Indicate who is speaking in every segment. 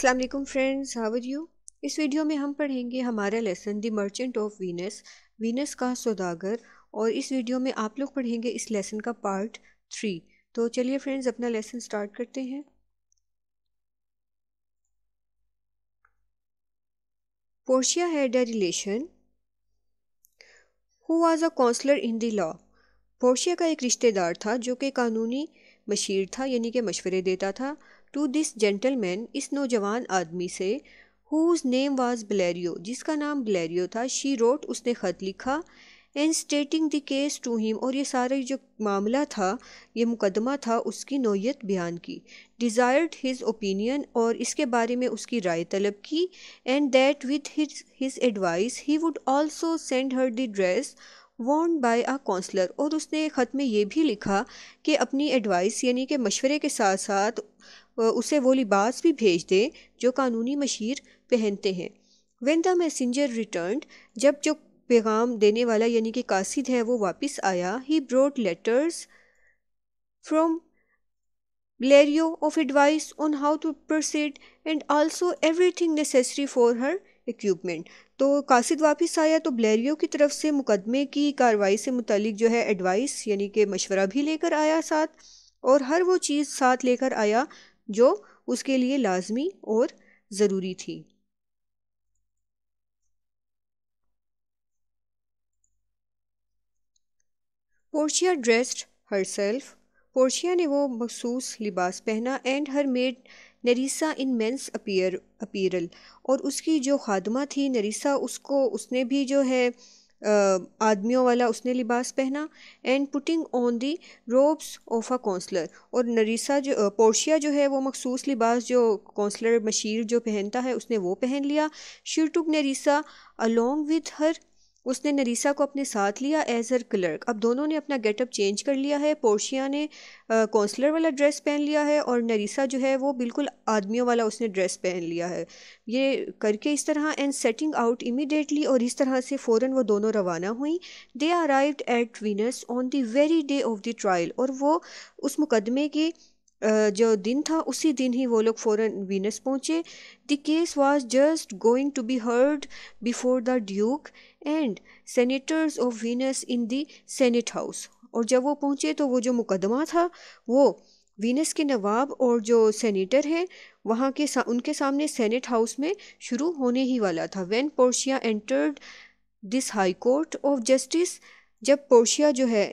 Speaker 1: अस्सलाम वालेकुम friends how are you इस वीडियो में हम पढ़ेंगे हमारा lesson the merchant of Venice Venice का सौदागर और इस वीडियो में आप लोग पढ़ेंगे इस लेसन का पार्ट थ्री तो चलिए फ्रेंड्स अपना लेसन स्टार्ट करते हैं Portia had a relation who was a counsellor in the law Portia का एक रिश्तेदार था जो कि कानूनी मशीर था यानी कि मशवरे देता था टू दिस जेंटलमैन इस नौजवान आदमी से हुज नेम वाज बलेरियो जिसका नाम बलेरियो था शी रोट उसने ख़त लिखा and stating the case to him और ये सारा जो मामला था ये मुकदमा था उसकी नोयत बयान की डिज़ायर्ड हिज ओपिनियन और इसके बारे में उसकी राय तलब की and that with his his advice he would also send her the dress wanted by a counsellor और उसने ख़त में ये भी लिखा कि अपनी एडवाइस यानी कि मशवरे के साथ साथ उसे वो लिबास भी भेज दे जो कानूनी मशीर पहनते हैं वेन द मैसेंजर रिटर्न जब जो पैगाम देने वाला यानी कि कासिद है वो वापस आया he brought letters from of advice on how to proceed and also everything necessary for her equipment तो कासिद वापस आया तो ब्लैरियो की तरफ से मुकदमे की कार्रवाई से मुतलिक जो है एडवाइस यानी कि मशवरा भी लेकर आया साथ और हर वो चीज़ साथ लेकर आया जो उसके लिए लाजमी और ज़रूरी थी Portia dressed herself Portia ने वो मखसूस लिबास पहना and her maid Nerissa in men's appear apparel और उसकी जो खादमा थी नरीसा उसको उसने भी जो है आदमियों वाला उसने लिबास पहना and putting on the robes of a counsellor और नरीसा जो पोर्शिया जो है वो मखसूस लिबास जो कौंसलर मशीर जो पहनता है उसने वो पहन लिया शिरटुक टुक नरीसा अलोंग विद हर उसने नरीसा को अपने साथ लिया एज अर क्लर्क अब दोनों ने अपना गेटअप चेंज कर लिया है पोर्शिया ने कौंसलर वाला ड्रेस पहन लिया है और नरीसा जो है वो बिल्कुल आदमियों वाला उसने ड्रेस पहन लिया है ये करके इस तरह एंड सेटिंग आउट इमिडिएटली और इस तरह से फ़ौर वो दोनों रवाना हुई they arrived at Venice on the very day of the trial और वो उस मुकदमे की जो दिन था उसी दिन ही वो लोग फौरन वीनस पहुँचे the case was just going to be heard before the duke and senators of Venice in the senate house और जब वो पहुँचे तो वो जो मुकदमा था वो वीनस के नवाब और जो सेनेटर हैं वहाँ के सा, उनके सामने सेनेट हाउस में शुरू होने ही वाला था when Portia entered this high court of justice जब पोर्शिया जो है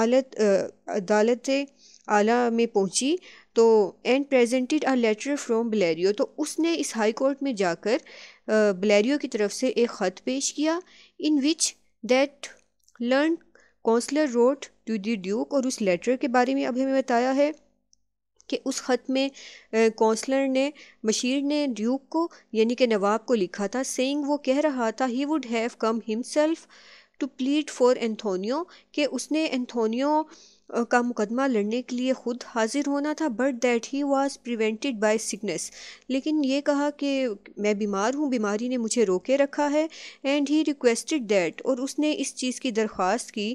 Speaker 1: आलत अदालत आला में पहुंची तो and presented a letter from Bellario तो उसने इस हाई कोर्ट में जाकर बलेरियो की तरफ से एक ख़त पेश किया in which that learned counsellor wrote to the duke और उस लेटर के बारे में अब हमें बताया है कि उस ख़त में कौंसलर ने बशीर ने ड्यूक को यानी कि नवाब को लिखा था सेइंग वो कह रहा था he would have come himself to plead for Antonio कि उसने एंथोनियो का मुकदमा लड़ने के लिए खुद हाजिर होना था but that he was prevented by sickness लेकिन ये कहा कि मैं बीमार हूँ बीमारी ने मुझे रोके रखा है एंड ही रिक्वेस्टेड दैट और उसने इस चीज़ की दरख्वास्त की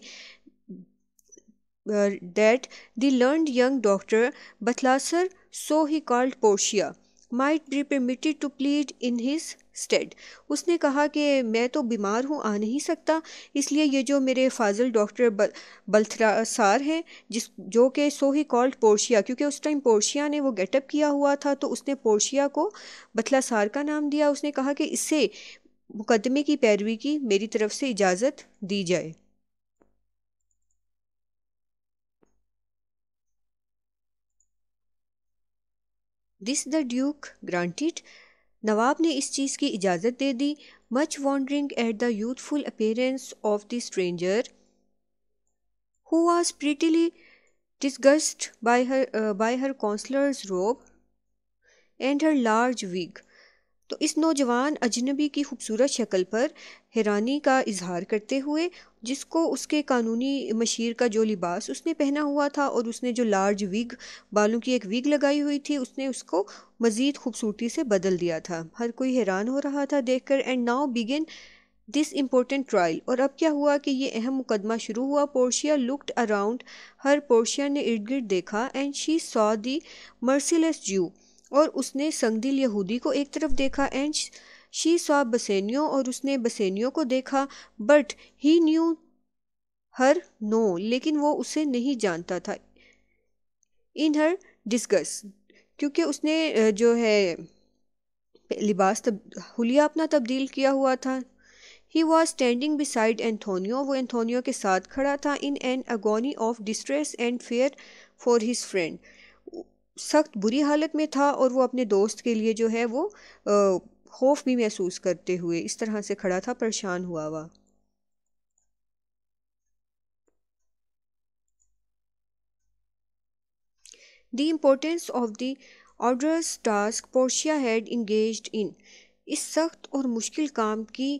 Speaker 1: that the learned young doctor Balthasar so he called Portia might be permitted to plead in his stead उसने कहा कि मैं तो बीमार हूँ आ नहीं सकता इसलिए ये जो मेरे फाजिल डॉक्टर बल, बल्थरा सार हैं जिस जो कि सो ही कॉल्ड पोर्शिया क्योंकि उस टाइम पोर्शिया ने वो गेटअप किया हुआ था तो उसने पोर्शिया को बथला सार का नाम दिया उसने कहा कि इससे मुकदमे की पैरवी की मेरी तरफ से इजाज़त दी जाए दिस द ड्यूक ग्रांटेड नवाब ने इस चीज़ की इजाज़त दे दी much wondering at the youthful appearance of the stranger who was prettily disgusted by her by her her robe and her large wig तो इस नौजवान अजनबी की खूबसूरत शक्ल पर हैरानी का इजहार करते हुए जिसको उसके कानूनी मशीर का जो लिबास उसने पहना हुआ था और उसने जो लार्ज विग बालों की एक विग लगाई हुई थी उसने उसको मज़ीद खूबसूरती से बदल दिया था हर कोई हैरान हो रहा था देख कर and now begin this important trial और अब क्या हुआ कि ये अहम मुकदमा शुरू हुआ Portia looked around her Portia ने इर्द गिर्द देखा and she saw the merciless Jew और उसने संगदिल यहूदी को एक तरफ देखा एंड शी सॉ बसेनियों और उसने बसेनियो को देखा but he knew her no लेकिन वो उसे नहीं जानता था इन हर डिस्कस क्योंकि उसने जो है लिबास तब हुलिया अपना तब्दील किया हुआ था he was standing beside Antonio वो एंथोनियो के साथ खड़ा था in an agony of distress and fear for his friend सख्त बुरी हालत में था और वो अपने दोस्त के लिए जो है वो खौफ भी महसूस करते हुए इस तरह से खड़ा था परेशान हुआ हुआ the importance of the orders task Portia had engage in इस सख्त और मुश्किल काम की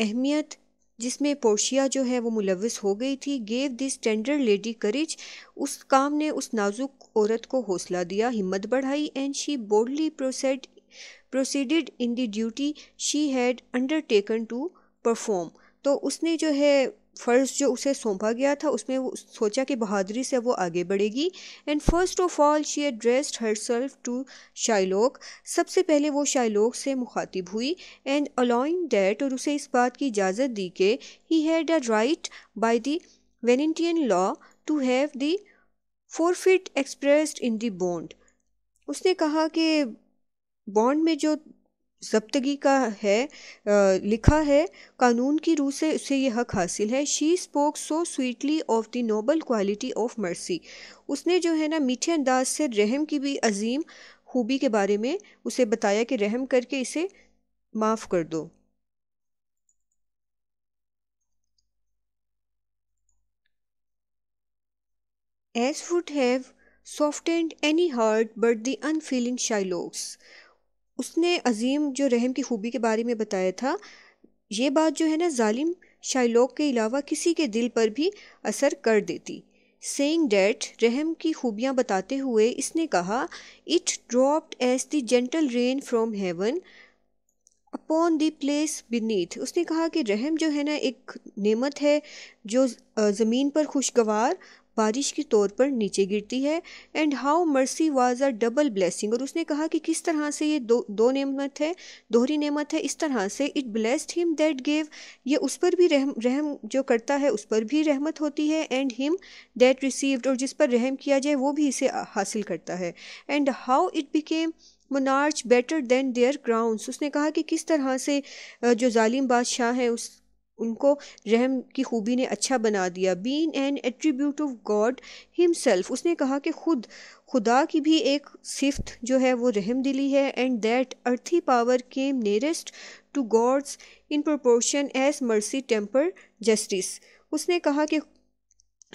Speaker 1: अहमियत जिसमें पोर्शिया जो है वो मुलविस हो गई थी gave this tender lady courage उस काम ने उस नाजुक औरत को हौसला दिया हिम्मत बढ़ाई and she boldly proceed proceeded in the duty she had undertaken to perform तो उसने जो है फ़र्ज़ जो उसे सौंपा गया था उसमें वो सोचा कि बहादुरी से वो आगे बढ़ेगी and first of all she addressed herself to Shylock सबसे पहले वो शाइलोक से मुखातिब हुई एंड अलॉइंग डैट और उसे इस बात की इजाज़त दी कि he had a right by the Venetian law to have the forfeit expressed in the bond उसने कहा कि बॉन्ड में जो जब्तगी का है आ, लिखा है कानून की रूह से उसे यह हक हासिल है she spoke so sweetly of the noble quality of mercy उसने जो है ना मीठे अंदाज से रहम की भी अजीम खूबी के बारे में उसे बताया कि रहम करके इसे माफ़ कर दो as would have and any hard but the unfeeling Shylock's उसने अजीम जो रहम की खूबी के बारे में बताया था ये बात जो है ना जालिम शाइलोक के अलावा किसी के दिल पर भी असर कर देती सेइंग डैट रहम की खूबियाँ बताते हुए इसने कहा it dropped as the gentle rain from heaven upon the place beneath उसने कहा कि रहम जो है ना एक नेमत है जो ज़मीन पर खुशगवार बारिश के तौर पर नीचे गिरती है and how mercy was a double blessing और उसने कहा कि किस तरह से ये दो दो नेमत है दोहरी नेमत है इस तरह से it blessed him that gave ये उस पर भी रहम रहम जो करता है उस पर भी रहमत होती है एंड हिम दैट रिसीव्ड और जिस पर रहम किया जाए वो भी इसे हासिल करता है and how it became monarch better than their grounds उसने कहा कि किस तरह से जो जालिम बादशाह हैं उस उनको रहम की खूबी ने अच्छा बना दिया been an attribute of God himself उसने कहा कि खुद खुदा की भी एक सिफ्त जो है वो रहम दिली है and that earthly power came nearest to God's in proportion as mercy temper justice उसने कहा कि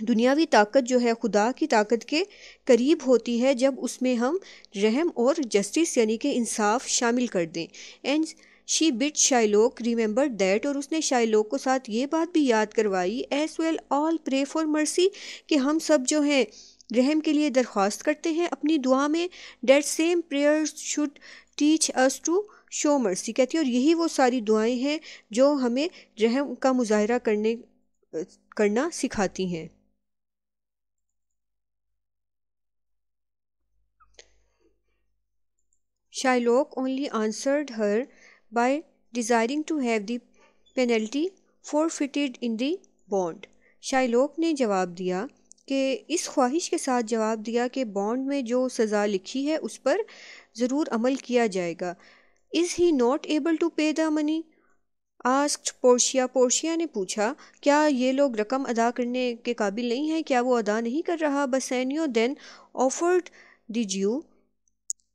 Speaker 1: दुनियावी ताकत जो है खुदा की ताकत के करीब होती है जब उसमें हम रहम और जस्टिस यानी कि इंसाफ शामिल कर दें and she bid Shylock remember that और उसने शाइलोक को साथ ये बात भी याद करवाई as well all pray for mercy कि हम सब जो हैं रहम के लिए दरख्वास्त करते हैं अपनी दुआ में that same prayer should teach us to show mercy कहती है और यही वो सारी दुआएं हैं जो हमें रहम का मुजाहरा करने करना सिखाती हैं Shylock only answered her by desiring to have the penalty forfeited in the bond. Shylock ने जवाब दिया कि इस ख्वाहिश के साथ जवाब दिया कि बॉन्ड में जो सज़ा लिखी है उस पर ज़रूर अमल किया जाएगा is he not able to pay the money asked Portia Portia ने पूछा क्या ये लोग रकम अदा करने के काबिल नहीं है क्या वो अदा नहीं कर रहा Bassanio then offered the Jew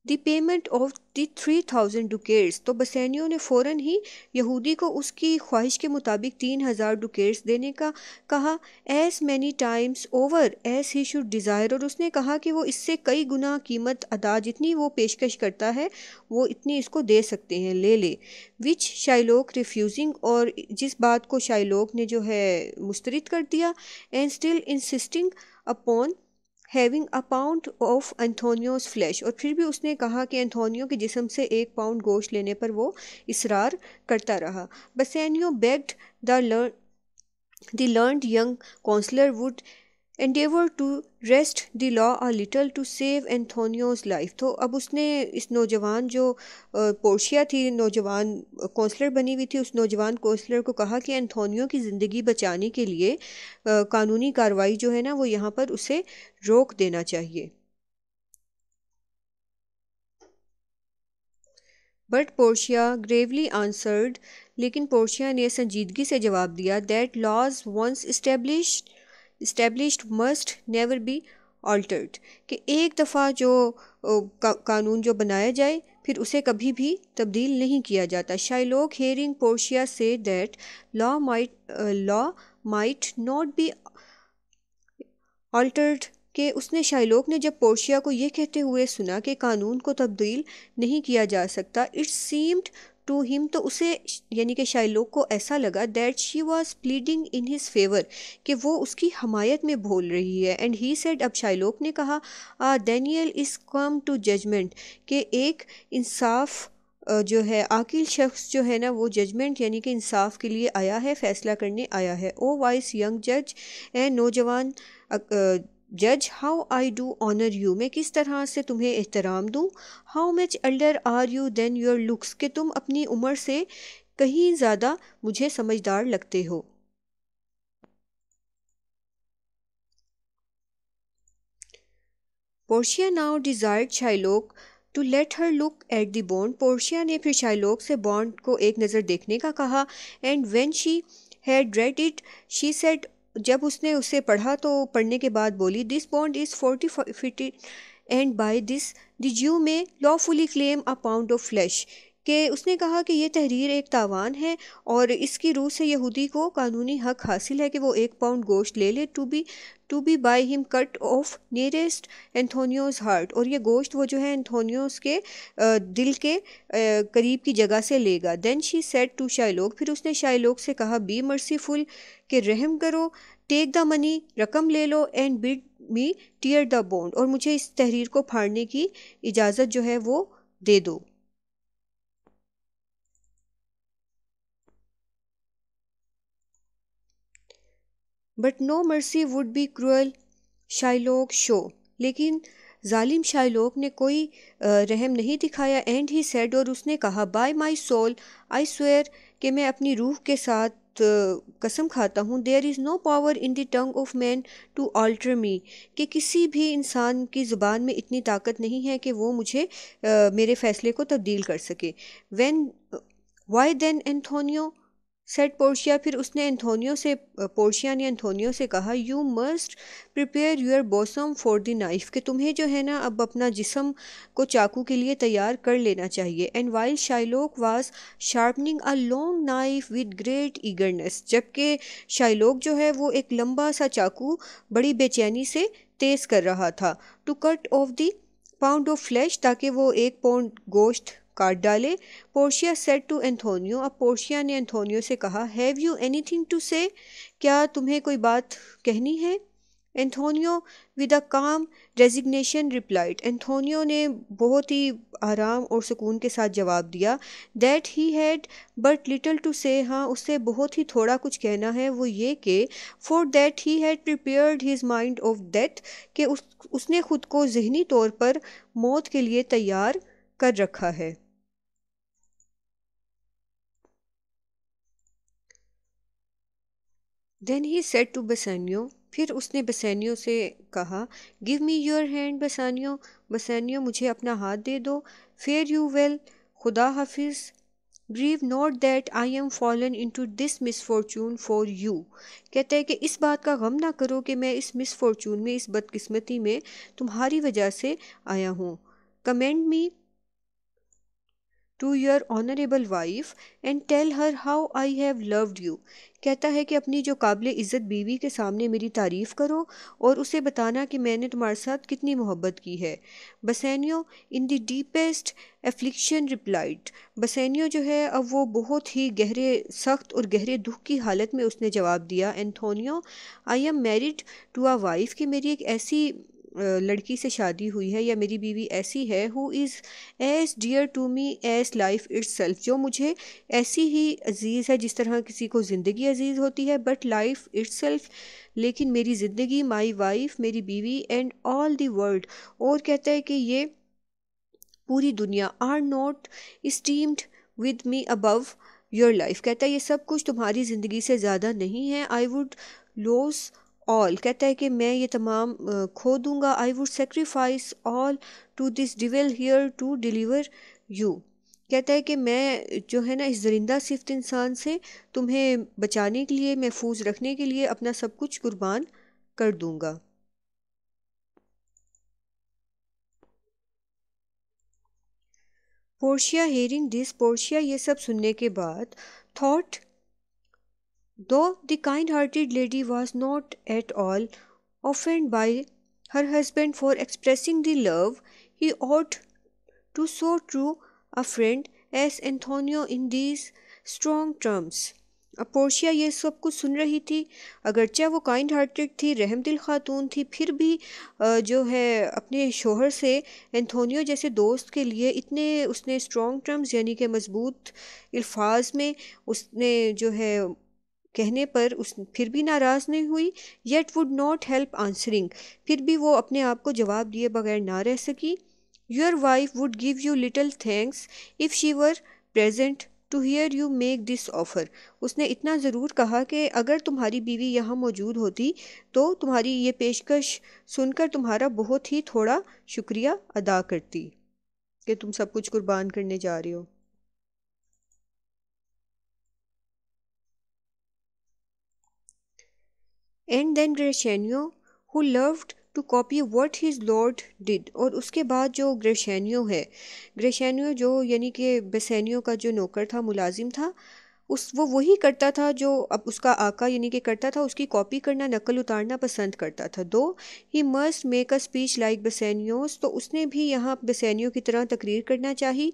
Speaker 1: the payment of the three thousand ducats तो बसैनियों ने फ़ौर ही यहूदी को उसकी ख्वाहिश के मुताबिक तीन हज़ार डुकेट्स देने का कहा as many times over as he should desire और उसने कहा कि वो इससे कई गुना कीमत अदा जितनी वो पेशकश करता है वो इतनी इसको दे सकते हैं ले ले विच शाइलोक रिफ्यूजिंग और जिस बात को शाइलोक ने जो है मुस्तरद कर दिया and still insisting upon having a pound of Antonio's flesh और फिर भी उसने कहा कि एंथोनियो के जिसम से एक पाउंड गोश्त लेने पर वो इसरार करता रहा Bassanio begged the learn the learned young counsellor would endeavour to wrest the law a little to save Antonio's life तो अब उसने इस नौजवान जो पोर्शिया थी नौजवान कौंसलर बनी हुई थी उस नौजवान कौंसलर को कहा कि एंथोनियो की ज़िंदगी बचाने के लिए कानूनी कार्रवाई जो है ना वो यहाँ पर उसे रोक देना चाहिए बट पोर्शिया ग्रेवली आंसर्ड लेकिन पोर्शिया ने संजीदगी से जवाब दिया that laws once established established must never be altered कि एक दफ़ा जो का, कानून जो बनाया जाए फिर उसे कभी भी तब्दील नहीं किया जाता शाइलोक हेरिंग पोर्शिया से that law might law might not be altered कि उसने शाइलोक ने जब पोर्शिया को यह कहते हुए सुना कि कानून को तब्दील नहीं किया जा सकता इट्स सीम्ड टू हिम तो उसे यानी कि शाइलोक को ऐसा लगा that she was pleading in his favour कि वो उसकी हमायत में बोल रही है एंड ही सेड अब शाइलोक ने कहा Daniel is come to judgment कि एक इंसाफ जो है आकिल शख्स जो है ना वो जजमेंट यानी कि इंसाफ के लिए आया है फ़ैसला करने आया है ओ वाइस यंग जज ए नौजवान जज how I do honour you मैं किस तरह से तुम्हें एहतराम दूँ how much elder are you than your looks के तुम अपनी उम्र से कहीं ज़्यादा मुझे समझदार लगते हो Portia now desired Shylock to let her look at the bond Portia ने फिर शाइलोक से बॉन्ड को एक नज़र देखने का कहा and when she had read it she said जब उसने उसे पढ़ा तो पढ़ने के बाद बोली this bond is forfeit and by this the Jew may lawfully claim a pound of flesh के उसने कहा कि यह तहरीर एक तावान है और इसकी रूह से यहूदी को कानूनी हक हासिल है कि वो एक पाउंड गोश्त ले ले to be to be by him cut off nearest Antonio's heart और ये गोश्त वो जो है एंथोनियोज के दिल के करीब की जगह से लेगा then she said to Shylock फिर उसने शाइलोक से कहा बी मर्सीफुल के रहम करो टेक द मनी रकम ले लो and bid me tear the bond और मुझे इस तहरीर को फाड़ने की इजाज़त जो है वो दे दो but no mercy would be cruel Shylock show लेकिन जालिम शाइलोक ने कोई रहम नहीं दिखाया एंड ही सेड और उसने कहा by my soul I swear कि मैं अपनी रूह के साथ कसम खाता हूँ there is no power in the tongue of man to alter me कि किसी भी इंसान की ज़ुबान में इतनी ताकत नहीं है कि वो मुझे मेरे फ़ैसले को तब्दील कर सके when why then Antonio said Portia फिर उसने एंथोनियो से पोर्शिया ने एंथोनियो से कहा you must prepare your bosom for the knife कि तुम्हें जो है ना अब अपना जिसम को चाकू के लिए तैयार कर लेना चाहिए and while Shylock was sharpening a long knife with great eagerness जबकि शाइलोक जो है वो एक लंबा सा चाकू बड़ी बेचैनी से तेज़ कर रहा था to cut off the pound of flesh ताकि वो एक पाउंड गोश्त कार्ड डाले पोर्शिया सेट टू एंथोनियो अब पोर्शिया ने एंथोनियो से कहा have you anything to say क्या तुम्हें कोई बात कहनी है एंथोनियो विद अ काम रेजिग्नेशन रिप्लाइड एंथोनियो ने बहुत ही आराम और सुकून के साथ जवाब दिया that he had but little to say हाँ उससे बहुत ही थोड़ा कुछ कहना है वो ये कि for that he had prepared his mind of death के उस उसने ख़ुद को जहनी तौर पर मौत के लिए तैयार कर रखा है then he said to Bassanio फिर उसने बसैनियो से कहा give me your hand Bassanio Bassanio मुझे अपना हाथ दे दो फेयर यू वेल खुदा हाफिज grieve not that I am fallen into this misfortune for you कहते हैं कि इस बात का गम ना करो कि मैं इस मिसफॉर्चून में इस बदकिस्मती में तुम्हारी वजह से आया हूँ commend me to your honourable wife and tell her how I have loved you कहता है कि अपनी जो काबिल इज़्ज़त बीवी के सामने मेरी तारीफ़ करो और उसे बताना कि मैंने तुम्हारे साथ कितनी मोहब्बत की है Bassanio in the deepest affliction replied Bassanio जो है अब वो बहुत ही गहरे सख्त और गहरे दुख की हालत में उसने जवाब दिया Antonio I am married to a wife कि मेरी एक ऐसी लड़की से शादी हुई है या मेरी बीवी ऐसी है who is as dear to me as life itself जो मुझे ऐसी ही अजीज़ है जिस तरह किसी को ज़िंदगी अजीज़ होती है बट लाइफ इट्स सेल्फ लेकिन मेरी ज़िंदगी माई वाइफ मेरी बीवी एंड ऑल दी वर्ल्ड और कहता है कि ये पूरी दुनिया are not esteemed with me above your life कहता है ये सब कुछ तुम्हारी ज़िंदगी से ज़्यादा नहीं है आई वुड लॉस ऑल कहता है कि मैं ये तमाम खो दूंगा I would sacrifice all to this devil here to deliver you कहता है कि मैं जो है ना इस दरिंदा सिफ्त इंसान से तुम्हें बचाने के लिए महफूज रखने के लिए अपना सब कुछ कुर्बान कर दूंगा पोर्शिया हेरिंग दिस पोर्शिया ये सब सुनने के बाद thought Though the kind hearted lady was not at all offended by her husband for expressing the love he ought to so true a friend as Antonio in these strong terms अब Portia ये सब कुछ सुन रही थी अगरचे वो kind hearted थी रहम दिल खातून थी फिर भी जो है अपने शोहर से एंथोनियो जैसे दोस्त के लिए इतने उसने स्ट्रॉन्ग टर्म्स यानी कि मज़बूत अल्फाज में उसने जो है कहने पर उस फिर भी नाराज़ नहीं हुई yet would not help answering फिर भी वो अपने आप को जवाब दिए बगैर ना रह सकी your wife would give you little thanks if she were present to hear you make this offer उसने इतना ज़रूर कहा कि अगर तुम्हारी बीवी यहाँ मौजूद होती तो तुम्हारी ये पेशकश सुनकर तुम्हारा बहुत ही थोड़ा शुक्रिया अदा करती कि तुम सब कुछ कुर्बान करने जा रहे हो and then Gratiano who loved to copy what his lord did और उसके बाद जो ग्रेशेनियो है ग्रेशेनियो जो यानी कि बेसैनियो का जो नौकर था मुलाजिम था उस वो वही करता था जो अब उसका आका यानी कि करता था उसकी कॉपी करना नकल उतारना पसंद करता था though he must make a speech like Bassanio's तो उसने भी यहाँ बेसैनियो की तरह तकरीर करना चाहिए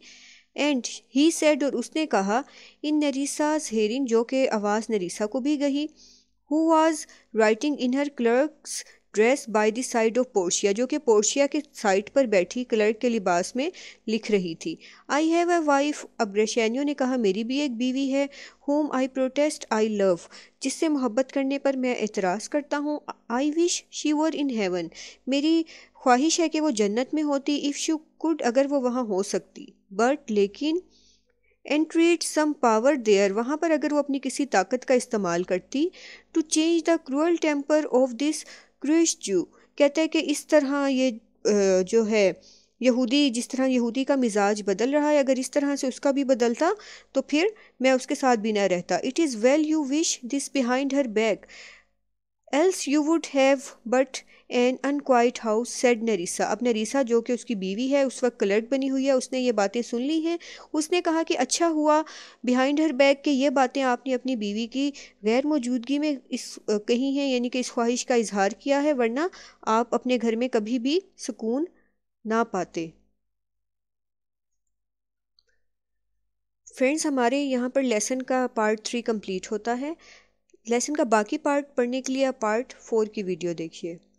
Speaker 1: एंड ही सेड और उसने कहा इन नरीसाज हेरिन जो कि आवाज़ नरीसा को भी गई who was writing in her clerk's dress by the side of Portia जो कि पोर्शिया के साइड पर बैठी क्लर्क के लिबास में लिख रही थी आई हैव अ वाइफ अब ने कहा मेरी भी एक बीवी है whom I protest I love जिससे मोहब्बत करने पर मैं एतराज़ करता हूँ I wish she were in heaven मेरी ख्वाहिश है कि वो जन्नत में होती इफ़ शू कुड अगर वो वहाँ हो सकती बट लेकिन and create some power there वहाँ पर अगर वो अपनी किसी ताकत का इस्तेमाल करती to change the cruel temper of this currish Jew कहते हैं कि इस तरह ये जो है यहूदी जिस तरह यहूदी का मिजाज बदल रहा है अगर इस तरह से उसका भी बदलता तो फिर मैं उसके साथ भी ना रहता it is well you wish this behind her back else you would have but an unquiet house said Nerissa अब नरीसा जो कि उसकी बीवी है उस वक्त कलर्ट बनी हुई है उसने ये बातें सुन ली हैं उसने कहा कि अच्छा हुआ बिहाइंड हर बैग के ये बातें आपने अपनी बीवी की गैर मौजूदगी में इस कही हैं यानी कि इस ख्वाहिश का इजहार किया है वरना आप अपने घर में कभी भी सुकून ना पाते फ्रेंड्स हमारे यहाँ पर लेसन का पार्ट थ्री कंप्लीट होता है लेसन का बाकी पार्ट पढ़ने के लिए आप पार्ट फोर की वीडियो देखिए